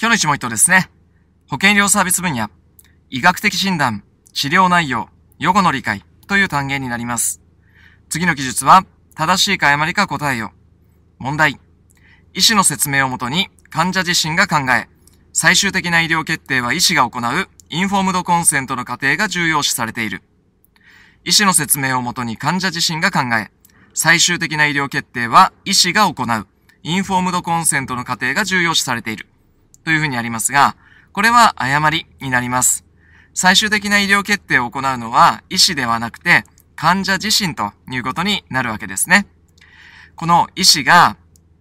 今日の一問一答ですね。保険医療サービス分野、医学的診断、治療内容、予後の理解という単元になります。次の記述は、正しいか誤りか答えよ。問題。医師の説明をもとに患者自身が考え、最終的な医療決定は医師が行うインフォームドコンセントの過程が重要視されている。医師の説明をもとに患者自身が考え、最終的な医療決定は医師が行うインフォームドコンセントの過程が重要視されている。というふうにありますが、これは誤りになります。最終的な医療決定を行うのは医師ではなくて患者自身ということになるわけですね。この医師が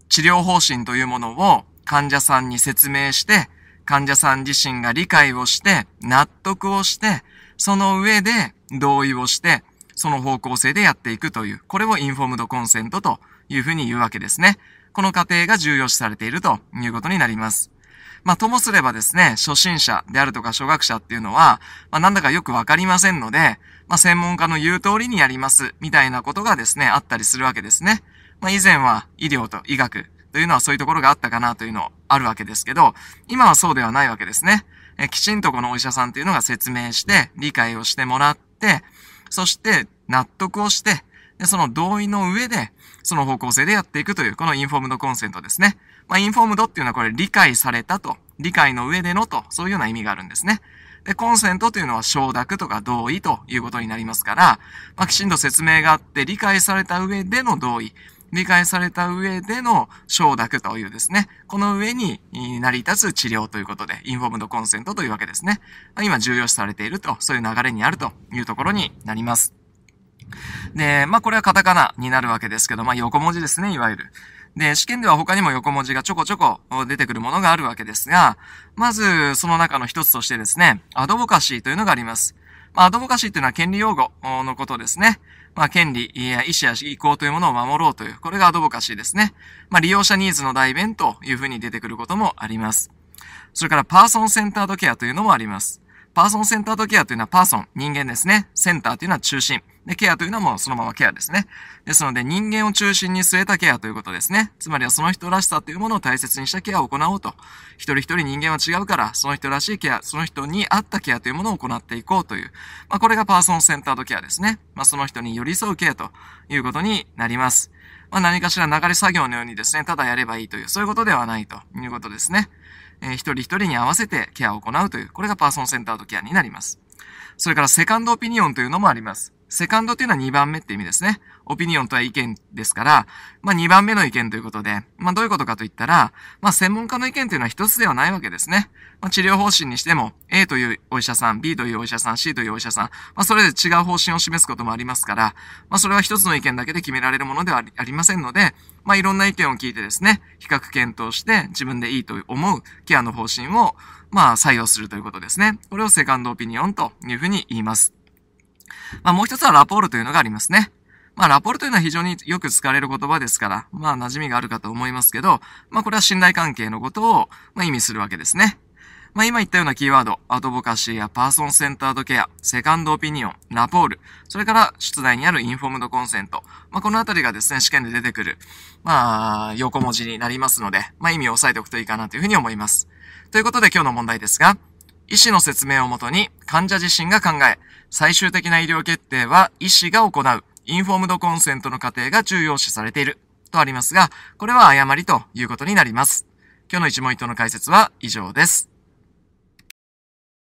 治療方針というものを患者さんに説明して、患者さん自身が理解をして、納得をして、その上で同意をして、その方向性でやっていくという、これをインフォームドコンセントというふうに言うわけですね。この過程が重要視されているということになります。まあ、ともすればですね、初心者であるとか初学者っていうのは、まあ、なんだかよくわかりませんので、まあ、専門家の言う通りにやります、みたいなことがですね、あったりするわけですね。まあ、以前は医療と医学というのはそういうところがあったかなというのあるわけですけど、今はそうではないわけですね。え、きちんとこのお医者さんっていうのが説明して、理解をしてもらって、そして納得をして、で、その同意の上で、その方向性でやっていくという、このインフォームドコンセントですね。まあ、インフォームドっていうのはこれ理解されたと、理解の上でのと、そういうような意味があるんですね。で、コンセントというのは承諾とか同意ということになりますから、まあ、きちんと説明があって、理解された上での同意、理解された上での承諾というですね、この上に成り立つ治療ということで、インフォームドコンセントというわけですね。今重要視されていると、そういう流れにあるというところになります。で、まあ、これはカタカナになるわけですけど、まあ、横文字ですね、いわゆる。で、試験では他にも横文字がちょこちょこ出てくるものがあるわけですが、まず、その中の一つとしてですね、アドボカシーというのがあります。まあ、アドボカシーというのは権利擁護のことですね。まあ、権利、や意思や意向というものを守ろうという、これがアドボカシーですね。まあ、利用者ニーズの代弁というふうに出てくることもあります。それから、パーソンセンタードケアというのもあります。パーソンセンタードケアというのはパーソン、人間ですね。センターというのは中心。で、ケアというのはもうそのままケアですね。ですので、人間を中心に据えたケアということですね。つまりはその人らしさというものを大切にしたケアを行おうと。一人一人人間は違うから、その人らしいケア、その人に合ったケアというものを行っていこうという。まあ、これがパーソンセンタードケアですね。まあ、その人に寄り添うケアということになります。まあ、何かしら流れ作業のようにですね、ただやればいいという、そういうことではないということですね。えー、一人一人に合わせてケアを行うという、これがパーソンセンタードケアになります。それからセカンドオピニオンというのもあります。セカンドっていうのは2番目って意味ですね。オピニオンとは意見ですから、まあ2番目の意見ということで、まあどういうことかと言ったら、まあ専門家の意見というのは一つではないわけですね。まあ治療方針にしても、A というお医者さん、B というお医者さん、C というお医者さん、まあそれで違う方針を示すこともありますから、まあそれは一つの意見だけで決められるものではありませんので、まあいろんな意見を聞いてですね、比較検討して自分でいいと思うケアの方針を、まあ採用するということですね。これをセカンドオピニオンというふうに言います。まあ、もう一つはラポールというのがありますね。まあ、ラポールというのは非常によく使われる言葉ですから、まあ、馴染みがあるかと思いますけど、まあ、これは信頼関係のことを、まあ、意味するわけですね。まあ、今言ったようなキーワード、アドボカシーやパーソンセンタードケア、セカンドオピニオン、ラポール、それから出題にあるインフォームドコンセント。まあ、このあたりがですね、試験で出てくる、まあ、横文字になりますので、まあ、意味を押さえておくといいかなというふうに思います。ということで今日の問題ですが、医師の説明をもとに患者自身が考え、最終的な医療決定は医師が行う、インフォームドコンセントの過程が重要視されている、とありますが、これは誤りということになります。今日の一問一答の解説は以上です。